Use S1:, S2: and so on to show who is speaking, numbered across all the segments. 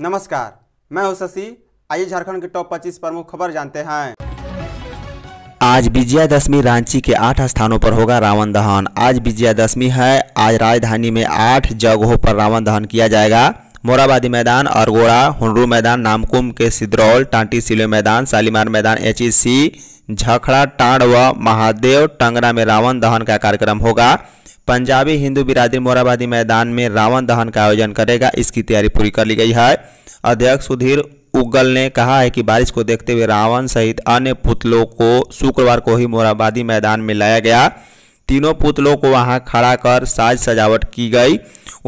S1: नमस्कार मैं हूं शशि आइए झारखंड के टॉप 25 प्रमुख खबर जानते हैं आज विजयादशमी रांची के आठ स्थानों पर होगा रावण दहन आज विजयादशमी है आज राजधानी में आठ जगहों पर रावण दहन किया जाएगा मोराबादी मैदान अरगोड़ा हुनरू मैदान नामकुम के सिद्रौल टांटी सिले मैदान शालीमार मैदान एच झखड़ा टाँड व महादेव टंगरा में रावण दहन का कार्यक्रम होगा पंजाबी हिंदू बिरादरी मोराबादी मैदान में रावण दहन का आयोजन करेगा इसकी तैयारी पूरी कर ली गई है अध्यक्ष सुधीर उगल ने कहा है कि बारिश को देखते हुए रावण सहित अन्य पुतलों को शुक्रवार को ही मोराबादी मैदान में लाया गया तीनों पुतलों को वहां खड़ा कर साज सजावट की गई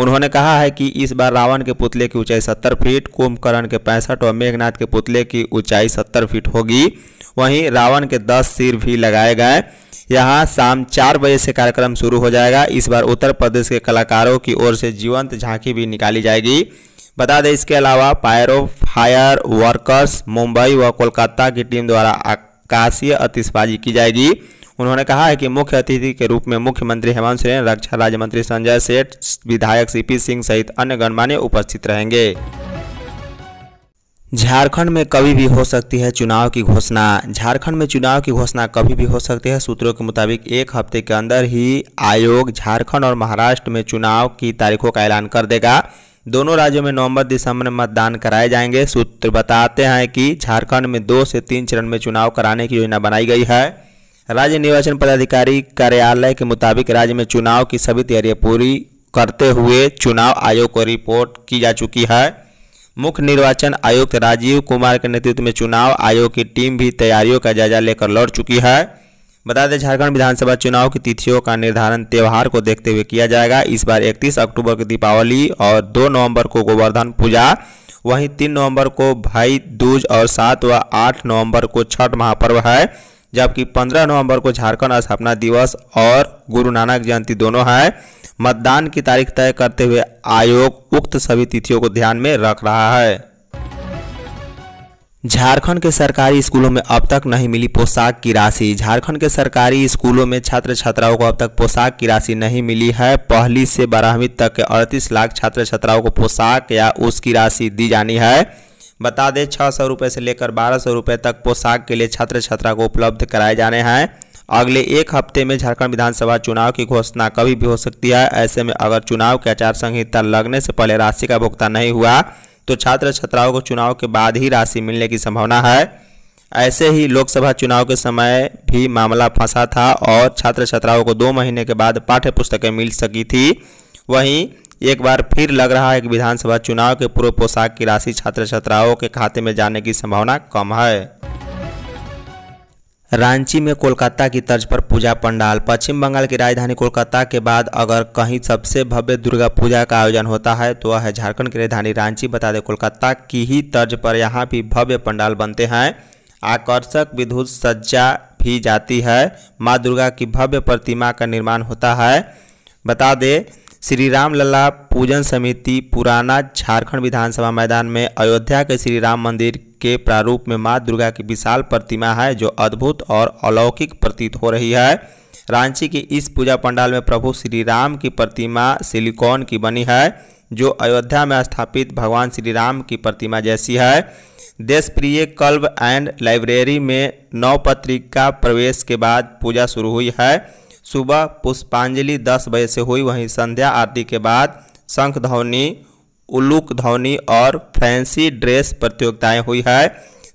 S1: उन्होंने कहा है कि इस बार रावण के पुतले की ऊंचाई सत्तर फीट कुंभकर्ण के पैंसठ और मेघनाथ के पुतले की ऊंचाई सत्तर फीट होगी वहीं रावण के दस सिर भी लगाए गए यहाँ शाम चार बजे से कार्यक्रम शुरू हो जाएगा इस बार उत्तर प्रदेश के कलाकारों की ओर से जीवंत झांकी भी निकाली जाएगी बता दें इसके अलावा पायरो फायर वर्कर्स मुंबई व कोलकाता की टीम द्वारा आकाशीय अतिशबाजी की जाएगी उन्होंने कहा है कि मुख्य अतिथि के रूप में मुख्यमंत्री हेमंत सोरेन रक्षा राज्य मंत्री संजय सेठ विधायक सीपी सिंह सहित अन्य गणमान्य उपस्थित रहेंगे झारखंड में कभी भी हो सकती है चुनाव की घोषणा झारखंड में चुनाव की घोषणा कभी भी हो सकती है सूत्रों के मुताबिक एक हफ्ते के अंदर ही आयोग झारखंड और महाराष्ट्र में चुनाव की तारीखों का ऐलान कर देगा दोनों राज्यों में नवंबर दिसंबर में मतदान कराए जाएंगे सूत्र बताते हैं कि झारखंड में दो से तीन चरण में चुनाव कराने की योजना बनाई गई है राज्य निर्वाचन पदाधिकारी कार्यालय के मुताबिक राज्य में चुनाव की सभी तैयारियां पूरी करते हुए चुनाव आयोग को रिपोर्ट की जा चुकी है मुख्य निर्वाचन आयुक्त राजीव कुमार के नेतृत्व में चुनाव आयोग की टीम भी तैयारियों का जायजा लेकर लौट चुकी है बता दें झारखंड विधानसभा चुनाव की तिथियों का निर्धारण त्यौहार को देखते हुए किया जाएगा इस बार 31 अक्टूबर को दीपावली और 2 नवंबर को गोवर्धन पूजा वहीं 3 नवंबर को भाई दूज और 7 व 8 नवंबर को छठ महापर्व है जबकि 15 नवंबर को झारखंड स्थापना दिवस और गुरु नानक जयंती दोनों है मतदान की तारीख तय करते हुए आयोग उक्त सभी तिथियों को ध्यान में रख रहा है झारखंड के सरकारी स्कूलों में अब तक नहीं मिली पोशाक की राशि झारखंड के सरकारी स्कूलों में छात्र छात्राओं को अब तक पोशाक की राशि नहीं मिली है पहली से बारहवीं तक के अड़तीस लाख छात्र छात्राओं को पोशाक या उसकी राशि दी जानी है बता दें छः सौ रुपये से लेकर बारह सौ रुपये तक पोशाक के लिए छात्र छात्रा को उपलब्ध कराए जाने हैं अगले एक हफ्ते में झारखंड विधानसभा चुनाव की घोषणा कभी भी हो सकती है ऐसे में अगर चुनाव की आचार संहिता लगने से पहले राशि का भुगतान नहीं हुआ तो छात्र छात्राओं को चुनाव के बाद ही राशि मिलने की संभावना है ऐसे ही लोकसभा चुनाव के समय भी मामला फंसा था और छात्र छात्राओं को दो महीने के बाद पाठ्य पुस्तकें मिल सकी थी वहीं एक बार फिर लग रहा है कि विधानसभा चुनाव के पूर्व पोशाक की राशि छात्र छात्राओं के खाते में जाने की संभावना कम है रांची में कोलकाता की तर्ज पर पूजा पंडाल पश्चिम बंगाल की राजधानी कोलकाता के बाद अगर कहीं सबसे भव्य दुर्गा पूजा का आयोजन होता है तो वह है झारखंड की राजधानी रांची बता दें कोलकाता की ही तर्ज पर यहाँ भी भव्य पंडाल बनते हैं आकर्षक विद्युत सज्जा भी जाती है माँ दुर्गा की भव्य प्रतिमा का निर्माण होता है बता दें श्री राम लला पूजन समिति पुराना झारखंड विधानसभा मैदान में अयोध्या के श्री राम मंदिर के प्रारूप में माँ दुर्गा की विशाल प्रतिमा है जो अद्भुत और अलौकिक प्रतीत हो रही है रांची के इस पूजा पंडाल में प्रभु श्री राम की प्रतिमा सिलिकॉन की बनी है जो अयोध्या में स्थापित भगवान श्री राम की प्रतिमा जैसी है देश प्रिय कल्ब एंड लाइब्रेरी में नौ पत्रिका प्रवेश के बाद पूजा शुरू हुई है सुबह पुष्पांजलि दस बजे से हुई वहीं संध्या आरती के बाद शंख ध्वनि उल्लूक ध्वनि और फैंसी ड्रेस प्रतियोगिताएं हुई है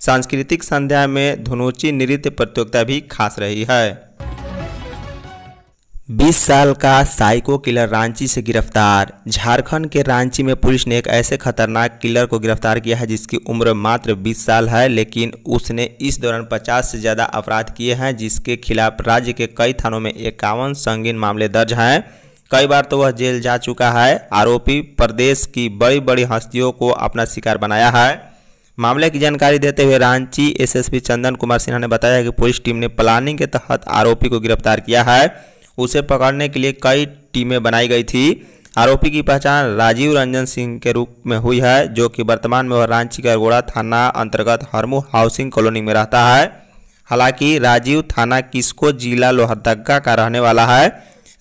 S1: सांस्कृतिक संध्या में धनुची नृत्य प्रतियोगिता भी खास रही है 20 साल का साइको किलर रांची से गिरफ्तार झारखंड के रांची में पुलिस ने एक ऐसे खतरनाक किलर को गिरफ्तार किया है जिसकी उम्र मात्र 20 साल है लेकिन उसने इस दौरान 50 से ज़्यादा अपराध किए हैं जिसके खिलाफ राज्य के कई थानों में इक्यावन संगीन मामले दर्ज हैं कई बार तो वह जेल जा चुका है आरोपी प्रदेश की बड़ी बड़ी हस्तियों को अपना शिकार बनाया है मामले की जानकारी देते हुए रांची एसएसपी चंदन कुमार सिन्हा ने बताया कि पुलिस टीम ने प्लानिंग के तहत आरोपी को गिरफ्तार किया है उसे पकड़ने के लिए कई टीमें बनाई गई थी आरोपी की पहचान राजीव रंजन सिंह के रूप में हुई है जो कि वर्तमान में वह रांची के अरगोड़ा थाना अंतर्गत हरमू हाउसिंग कॉलोनी में रहता है हालांकि राजीव थाना किसको जिला लोहरदगा का रहने वाला है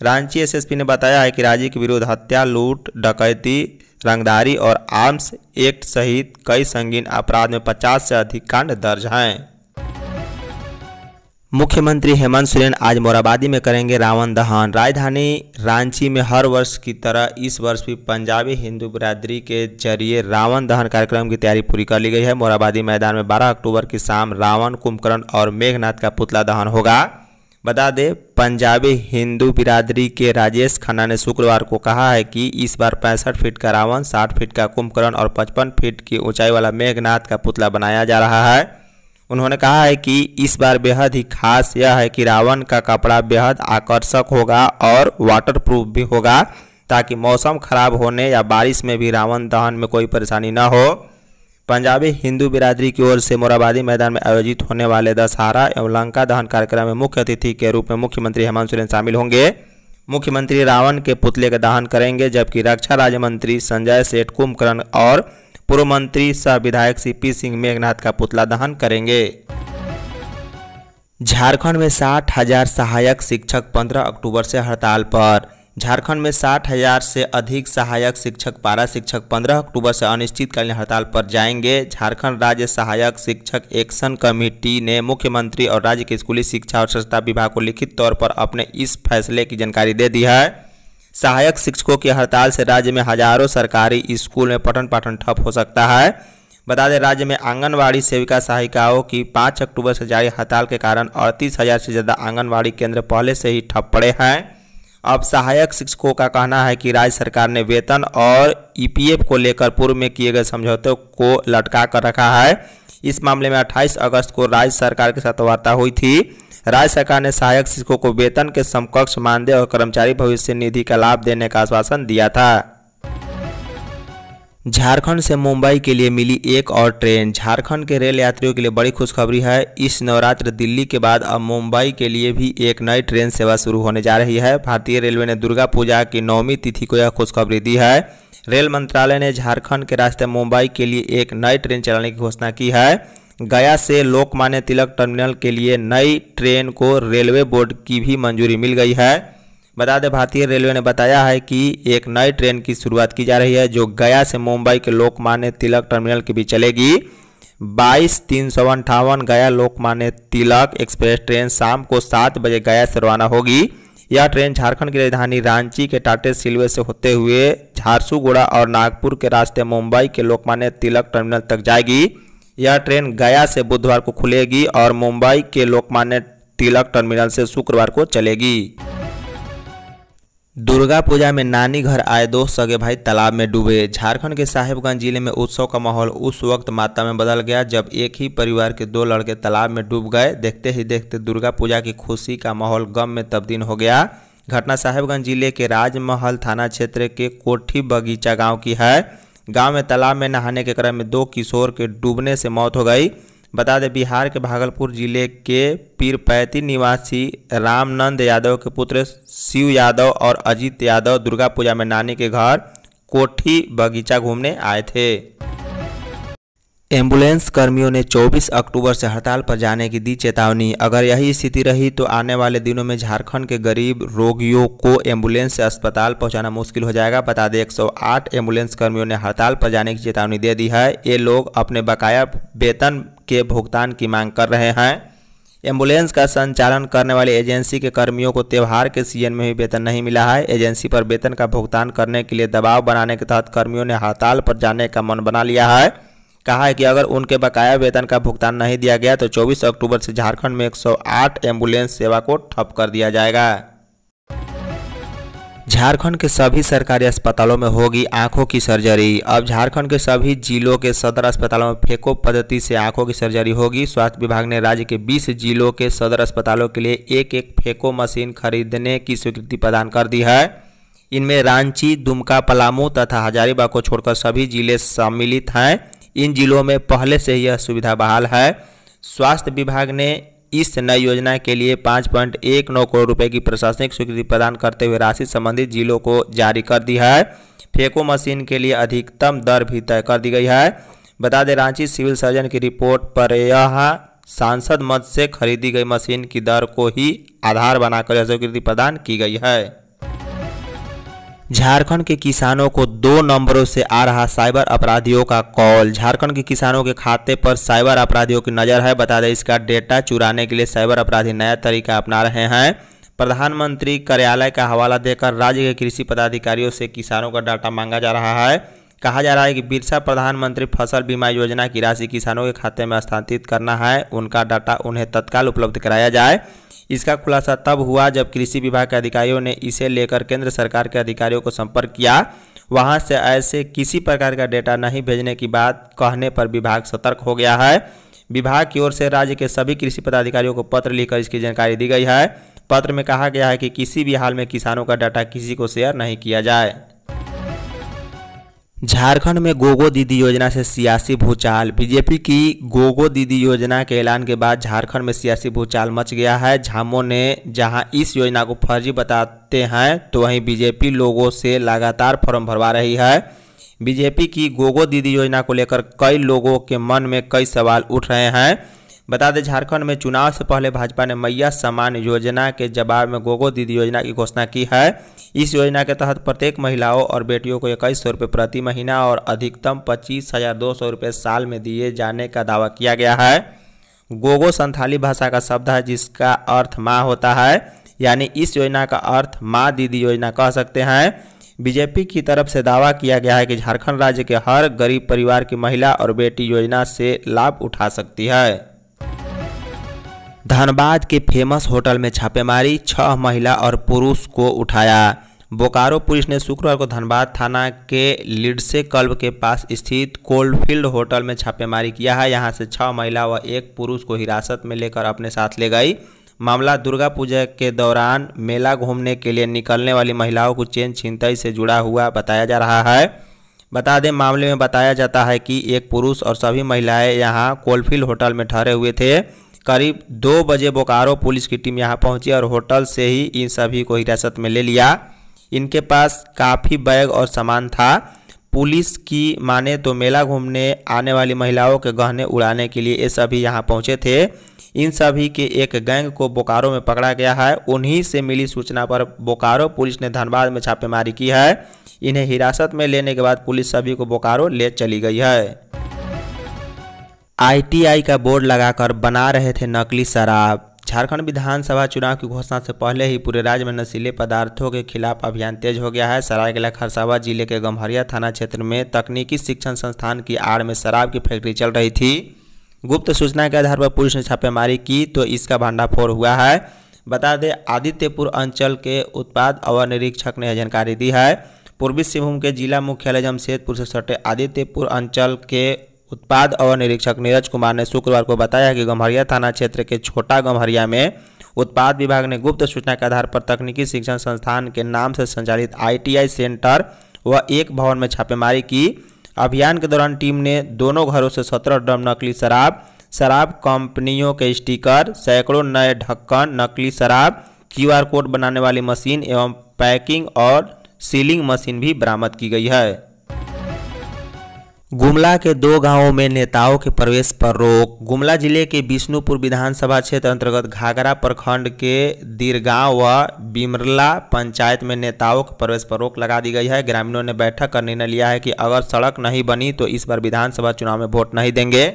S1: रांची एसएसपी ने बताया है कि राजीव के विरुद्ध हत्या लूट डकैती रंगदारी और आर्म्स एक्ट सहित कई संगीन अपराध में पचास से अधिक कांड दर्ज हैं मुख्यमंत्री हेमंत सोरेन आज मोराबादी में करेंगे रावण दहन राजधानी रांची में हर वर्ष की तरह इस वर्ष भी पंजाबी हिंदू बिरादरी के जरिए रावण दहन कार्यक्रम की तैयारी पूरी कर ली गई है मोराबादी मैदान में 12 अक्टूबर की शाम रावण कुंभकर्ण और मेघनाथ का पुतला दहन होगा बता दें पंजाबी हिंदू बिरादरी के राजेश खन्ना ने शुक्रवार को कहा है कि इस बार पैंसठ फीट का रावण साठ फीट का कुंभकर्ण और पचपन फीट की ऊँचाई वाला मेघनाथ का पुतला बनाया जा रहा है उन्होंने कहा है कि इस बार बेहद ही खास यह है कि रावण का कपड़ा बेहद आकर्षक होगा और वाटरप्रूफ भी होगा ताकि मौसम खराब होने या बारिश में भी रावण दहन में कोई परेशानी न हो पंजाबी हिंदू बिरादरी की ओर से मोराबादी मैदान में आयोजित होने वाले दशहरा एवं लंका दहन कार्यक्रम में मुख्य अतिथि के रूप में मुख्यमंत्री हेमंत सोरेन शामिल होंगे मुख्यमंत्री रावण के पुतले का दहन करेंगे जबकि रक्षा राज्य मंत्री संजय सेठ कुंभकर्ण और पूर्व मंत्री सह विधायक सीपी सिंह मेघनाथ का पुतला दहन करेंगे झारखंड में साठ हजार सहायक शिक्षक 15 अक्टूबर से हड़ताल पर झारखंड में साठ हजार से अधिक सहायक शिक्षक पारा शिक्षक 15 अक्टूबर से अनिश्चितकालीन हड़ताल पर जाएंगे झारखंड राज्य सहायक शिक्षक एक्शन कमेटी ने मुख्यमंत्री और राज्य के स्कूली शिक्षा और स्वच्छता विभाग को लिखित तौर पर अपने इस फैसले की जानकारी दे दी है सहायक शिक्षकों की हड़ताल से राज्य में हजारों सरकारी स्कूल में पठन पाठन ठप हो सकता है बता दें राज्य में आंगनवाड़ी सेविका सहायिकाओं की 5 अक्टूबर से जारी हड़ताल के कारण अड़तीस हज़ार से ज़्यादा आंगनवाड़ी केंद्र पहले से ही ठप पड़े हैं अब सहायक शिक्षकों का कहना है कि राज्य सरकार ने वेतन और ईपीएफ को लेकर पूर्व में किए गए समझौते को लटका कर रखा है इस मामले में 28 अगस्त को राज्य सरकार के साथ वार्ता हुई थी राज्य सरकार ने सहायक शिक्षकों को वेतन के समकक्ष मानदेय और कर्मचारी भविष्य निधि का लाभ देने का आश्वासन दिया था झारखंड से मुंबई के लिए मिली एक और ट्रेन झारखंड के रेल यात्रियों के लिए बड़ी खुशखबरी है इस नवरात्र दिल्ली के बाद अब मुंबई के लिए भी एक नई ट्रेन सेवा शुरू होने जा रही है भारतीय रेलवे ने दुर्गा पूजा की नौवीं तिथि को यह खुशखबरी दी है रेल मंत्रालय ने झारखंड के रास्ते मुंबई के लिए एक नई ट्रेन चलाने की घोषणा की है गया से लोकमान्य तिलक टर्मिनल के लिए नई ट्रेन को रेलवे बोर्ड की भी मंजूरी मिल गई है बता दें भारतीय रेलवे ने बताया है कि एक नई ट्रेन की शुरुआत की जा रही है जो गया से मुंबई के लोकमान्य तिलक टर्मिनल के बीच चलेगी बाईस तीन सौ अंठावन गया लोकमान्य तिलक एक्सप्रेस ट्रेन शाम को सात बजे गया से रवाना होगी यह ट्रेन झारखंड की राजधानी रांची के टाटे सिलवे से होते हुए झारसूगुड़ा और नागपुर के रास्ते मुंबई के लोकमान्य तिलक टर्मिनल तक जाएगी यह ट्रेन गया से बुधवार को खुलेगी और मुंबई के लोकमान्य तिलक टर्मिनल से शुक्रवार को चलेगी दुर्गा पूजा में नानी घर आए दो सगे भाई तालाब में डूबे झारखंड के साहेबगंज जिले में उत्सव का माहौल उस वक्त माता में बदल गया जब एक ही परिवार के दो लड़के तालाब में डूब गए देखते ही देखते दुर्गा पूजा की खुशी का माहौल गम में तब्दील हो गया घटना साहेबगंज जिले के राजमहल थाना क्षेत्र के कोठी बगीचा गाँव की है गाँव में तालाब में नहाने के क्रम में दो किशोर के डूबने से मौत हो गई बता दें बिहार के भागलपुर जिले के पीरपैती निवासी रामनंद यादव के पुत्र शिव यादव और अजीत यादव दुर्गा पूजा में नानी के घर कोठी बगीचा घूमने आए थे एम्बुलेंस कर्मियों ने 24 अक्टूबर से हड़ताल पर जाने की दी चेतावनी अगर यही स्थिति रही तो आने वाले दिनों में झारखंड के गरीब रोगियों को एम्बुलेंस से अस्पताल पहुंचाना मुश्किल हो जाएगा बता दें 108 एम्बुलेंस कर्मियों ने हड़ताल पर जाने की चेतावनी दे दी है ये लोग अपने बकाया वेतन के भुगतान की मांग कर रहे हैं एम्बुलेंस का संचालन करने वाली एजेंसी के कर्मियों को त्यौहार के सीजन में भी वेतन नहीं मिला है एजेंसी पर वेतन का भुगतान करने के लिए दबाव बनाने के तहत कर्मियों ने हड़ताल पर जाने का मन बना लिया है कहा है कि अगर उनके बकाया वेतन का भुगतान नहीं दिया गया तो 24 अक्टूबर से झारखंड में 108 एम्बुलेंस सेवा को ठप कर दिया जाएगा झारखंड के सभी सरकारी अस्पतालों में होगी आंखों की सर्जरी अब झारखंड के सभी जिलों के सदर अस्पतालों में फेको पद्धति से आंखों की सर्जरी होगी स्वास्थ्य विभाग ने राज्य के 20 जिलों के सदर अस्पतालों के लिए एक एक फेको मशीन खरीदने की स्वीकृति प्रदान कर दी है इनमें रांची दुमका पलामू तथा हजारीबाग को छोड़कर सभी जिले सम्मिलित हैं इन जिलों में पहले से यह सुविधा बहाल है स्वास्थ्य विभाग ने इस नई योजना के लिए पाँच पॉइंट एक नौ करोड़ रुपए की प्रशासनिक स्वीकृति प्रदान करते हुए राशि संबंधित जिलों को जारी कर दी है फेंको मशीन के लिए अधिकतम दर भी तय कर दी गई है बता दें रांची सिविल सर्जन की रिपोर्ट पर यह सांसद मत से खरीदी गई मशीन की दर को ही आधार बनाकर स्वीकृति प्रदान की गई है झारखंड के किसानों को दो नंबरों से आ रहा साइबर अपराधियों का कॉल झारखंड के किसानों के खाते पर साइबर अपराधियों की नज़र है बता दें इसका डेटा चुराने के लिए साइबर अपराधी नया तरीका अपना रहे हैं प्रधानमंत्री कार्यालय का हवाला देकर राज्य के कृषि पदाधिकारियों से किसानों का डाटा मांगा जा रहा है कहा जा रहा है कि बिरसा प्रधानमंत्री फसल बीमा योजना की राशि किसानों के खाते में स्थानांतरित करना है उनका डाटा उन्हें तत्काल उपलब्ध कराया जाए इसका खुलासा तब हुआ जब कृषि विभाग के अधिकारियों ने इसे लेकर केंद्र सरकार के अधिकारियों को संपर्क किया वहां से ऐसे किसी प्रकार का डेटा नहीं भेजने की बात कहने पर विभाग सतर्क हो गया है विभाग की ओर से राज्य के सभी कृषि पदाधिकारियों को पत्र लिखकर इसकी जानकारी दी गई है पत्र में कहा गया है कि किसी भी हाल में किसानों का डाटा किसी को शेयर नहीं किया जाए झारखंड में गोगो दीदी योजना से सियासी भूचाल बीजेपी की गोगो दीदी योजना के ऐलान के बाद झारखंड में सियासी भूचाल मच गया है झामों ने जहां इस योजना को फर्जी बताते हैं तो वहीं बीजेपी लोगों से लगातार फॉर्म भरवा रही है बीजेपी की गोगो दीदी योजना को लेकर कई लोगों के मन में कई सवाल उठ रहे हैं बता दें झारखंड में चुनाव से पहले भाजपा ने मैया सम्मान योजना के जवाब में गोगो दीदी योजना की घोषणा की है इस योजना के तहत प्रत्येक महिलाओं और बेटियों को इक्कीस सौ रुपये प्रति महीना और अधिकतम पच्चीस हज़ार दो सौ रुपये साल में दिए जाने का दावा किया गया है गोगो संथाली भाषा का शब्द है जिसका अर्थ माँ होता है यानी इस योजना का अर्थ माँ दीदी योजना कह सकते हैं बीजेपी की तरफ से दावा किया गया है कि झारखंड राज्य के हर गरीब परिवार की महिला और बेटी योजना से लाभ उठा सकती है धनबाद के फेमस होटल में छापेमारी छह महिला और पुरुष को उठाया बोकारो पुलिस ने शुक्रवार को धनबाद थाना के लिडसे क्लब के पास स्थित कोल्डफील्ड होटल में छापेमारी किया है यहां से छह महिला व एक पुरुष को हिरासत में लेकर अपने साथ ले गई मामला दुर्गा पूजा के दौरान मेला घूमने के लिए निकलने वाली महिलाओं को चेन छिनतई से जुड़ा हुआ बताया जा रहा है बता दें मामले में बताया जाता है कि एक पुरुष और सभी महिलाएं यहां कोलफील्ड होटल में ठहरे हुए थे करीब दो बजे बोकारो पुलिस की टीम यहां पहुंची और होटल से ही इन सभी को हिरासत में ले लिया इनके पास काफ़ी बैग और सामान था पुलिस की माने तो मेला घूमने आने वाली महिलाओं के गहने उड़ाने के लिए ये सभी यहाँ पहुँचे थे इन सभी के एक गैंग को बोकारो में पकड़ा गया है उन्हीं से मिली सूचना पर बोकारो पुलिस ने धनबाद में छापेमारी की है इन्हें हिरासत में लेने के बाद पुलिस सभी को बोकारो ले चली गई है आईटीआई का बोर्ड लगाकर बना रहे थे नकली शराब झारखंड विधानसभा चुनाव की घोषणा से पहले ही पूरे राज्य में नशीले पदार्थों के खिलाफ अभियान तेज हो गया है सरायकला खरसावा जिले के गम्हरिया थाना क्षेत्र में तकनीकी शिक्षण संस्थान की आड़ में शराब की फैक्ट्री चल रही थी गुप्त सूचना के आधार पर पुलिस ने छापेमारी की तो इसका भंडाफोड़ हुआ है बता दें आदित्यपुर अंचल के उत्पाद अवर निरीक्षक ने यह जानकारी दी है पूर्वी सिंहभूम के जिला मुख्यालय जमशेदपुर से सटे आदित्यपुर अंचल के उत्पाद और निरीक्षक नीरज कुमार ने शुक्रवार को बताया कि गम्हरिया थाना क्षेत्र के छोटा गम्हरिया में उत्पाद विभाग ने गुप्त सूचना के आधार पर तकनीकी शिक्षण संस्थान के नाम से संचालित आईटीआई सेंटर व एक भवन में छापेमारी की अभियान के दौरान टीम ने दोनों घरों से सत्रह ड्रम नकली शराब शराब कंपनियों के स्टिकर सैकड़ों नए ढक्कन नकली शराब क्यू कोड बनाने वाली मशीन एवं पैकिंग और सीलिंग मशीन भी बरामद की गई है गुमला के दो गांवों में नेताओं के प्रवेश पर रोक गुमला जिले के विष्णुपुर विधानसभा क्षेत्र अंतर्गत घाघरा प्रखंड के दीर्गांव व बिमरला पंचायत में नेताओं के प्रवेश पर रोक लगा दी गई है ग्रामीणों ने बैठक कर निर्णय लिया है कि अगर सड़क नहीं बनी तो इस बार विधानसभा चुनाव में वोट नहीं देंगे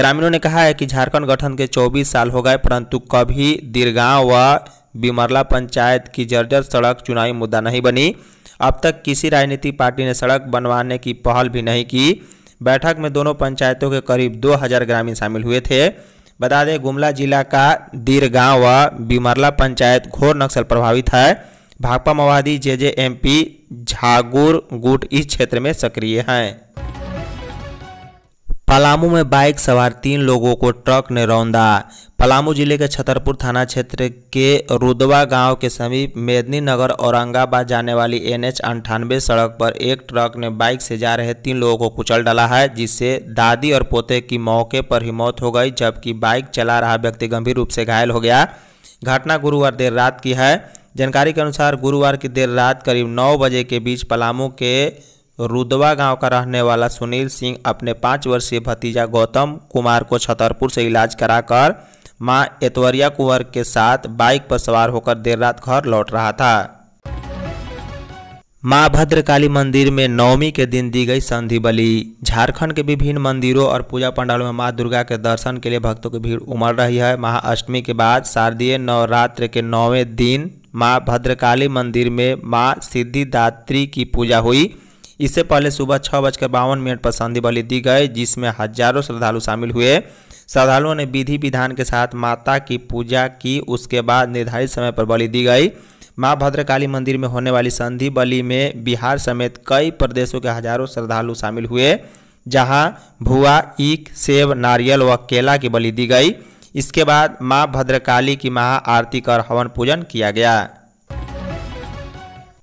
S1: ग्रामीणों ने कहा है कि झारखंड गठन के चौबीस साल हो गए परंतु कभी दीर्गांव व बिमरला पंचायत की जर्जर सड़क चुनावी मुद्दा नहीं बनी अब तक किसी राजनीतिक पार्टी ने सड़क बनवाने की पहल भी नहीं की बैठक में दोनों पंचायतों के करीब 2000 ग्रामीण शामिल हुए थे बता दें गुमला जिला का दीर गांव व बीमरला पंचायत घोर नक्सल प्रभावित है भाकपा माओवादी जे जे एम पी झागुर गुट इस क्षेत्र में सक्रिय हैं पलामू में बाइक सवार तीन लोगों को ट्रक ने रौंदा पलामू जिले के छतरपुर थाना क्षेत्र के रुदवा गांव के समीप मेदनी नगर औरंगाबाद जाने वाली एन एच अंठानवे सड़क पर एक ट्रक ने बाइक से जा रहे तीन लोगों को कुचल डाला है जिससे दादी और पोते की मौके पर ही मौत हो गई जबकि बाइक चला रहा व्यक्ति गंभीर रूप से घायल हो गया घटना गुरुवार देर रात की है जानकारी के अनुसार गुरुवार की देर रात करीब नौ बजे के बीच पलामू के रुदवा गांव का रहने वाला सुनील सिंह अपने पाँच वर्षीय भतीजा गौतम कुमार को छतरपुर से इलाज कराकर मां एतवरिया कुंवर के साथ बाइक पर सवार होकर देर रात घर लौट रहा था मां भद्रकाली मंदिर में नवमी के दिन दी गई संधि बलि झारखंड के विभिन्न मंदिरों और पूजा पंडालों में मां दुर्गा के दर्शन के लिए भक्तों की भीड़ उमड़ रही है महाअष्टमी के बाद शारदीय नवरात्र के नौवें दिन मां भद्रकाली मंदिर में मां सिद्धिदात्री की पूजा हुई इससे पहले सुबह छः बजकर बावन मिनट पर संधि बलि दी गई जिसमें हजारों श्रद्धालु शामिल हुए श्रद्धालुओं ने विधि विधान के साथ माता की पूजा की उसके बाद निर्धारित समय पर बलि दी गई माँ भद्रकाली मंदिर में होने वाली संधि बलि में बिहार समेत कई प्रदेशों के हजारों श्रद्धालु शामिल हुए जहां भुआ ईख सेब नारियल व केला की बलि दी गई इसके बाद माँ भद्रकाली की महाआरती कर हवन पूजन किया गया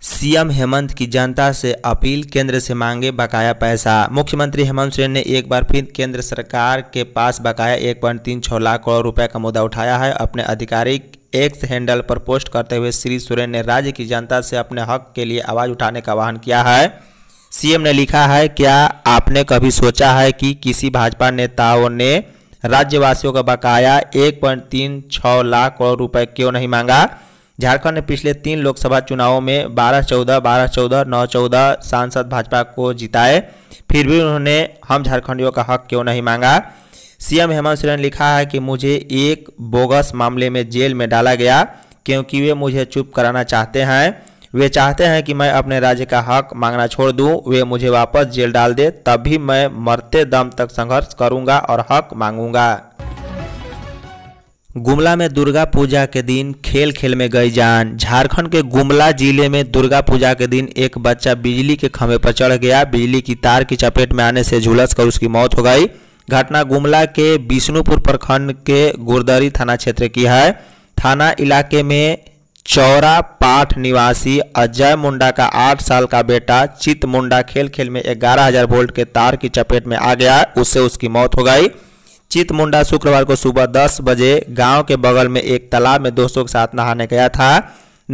S1: सीएम हेमंत की जनता से अपील केंद्र से मांगे बकाया पैसा मुख्यमंत्री हेमंत सोरेन ने एक बार फिर केंद्र सरकार के पास बकाया एक पॉइंट तीन छः लाख करोड़ रुपए का मुद्दा उठाया है अपने आधिकारिक एक्स हैंडल पर पोस्ट करते हुए श्री सोरेन ने राज्य की जनता से अपने हक के लिए आवाज़ उठाने का आह्वान किया है सीएम ने लिखा है क्या आपने कभी सोचा है कि किसी भाजपा नेताओं ने राज्यवासियों का बकाया एक लाख करोड़ रुपये क्यों नहीं मांगा झारखंड ने पिछले तीन लोकसभा चुनावों में बारह चौदह बारह चौदह नौ चौदह सांसद भाजपा को जिताए फिर भी उन्होंने हम झारखंडियों का हक क्यों नहीं मांगा सीएम हेमंत सोरेन ने लिखा है कि मुझे एक बोगस मामले में जेल में डाला गया क्योंकि वे मुझे चुप कराना चाहते हैं वे चाहते हैं कि मैं अपने राज्य का हक मांगना छोड़ दूं वे मुझे वापस जेल डाल दे तभी मैं मरते दम तक संघर्ष करूंगा और हक मांगूंगा गुमला में दुर्गा पूजा के दिन खेल खेल में गई जान झारखंड के गुमला जिले में दुर्गा पूजा के दिन एक बच्चा बिजली के खंभे पर चढ़ गया बिजली की तार की चपेट में आने से झुलस कर उसकी मौत हो गई घटना गुमला के बिष्णुपुर प्रखंड के गुरदरी थाना क्षेत्र की है थाना इलाके में चौरा पाठ निवासी अजय मुंडा का आठ साल का बेटा चित मुंडा खेल खेल में ग्यारह हजार वोल्ट के तार की चपेट में आ गया उससे उसकी मौत हो गई चित मुंडा शुक्रवार को सुबह दस बजे गांव के बगल में एक तालाब में दोस्तों के साथ नहाने गया था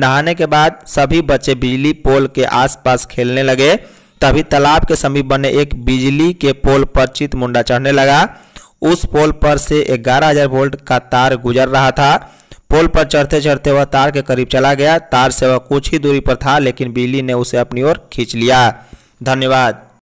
S1: नहाने के बाद सभी बच्चे बिजली पोल के आसपास खेलने लगे तभी तालाब के समीप बने एक बिजली के पोल पर चित मुंडा चढ़ने लगा उस पोल पर से ग्यारह हजार वोल्ट का तार गुजर रहा था पोल पर चढ़ते चढ़ते वह तार के करीब चला गया तार से वह कुछ ही दूरी पर था लेकिन बिजली ने उसे अपनी ओर खींच लिया धन्यवाद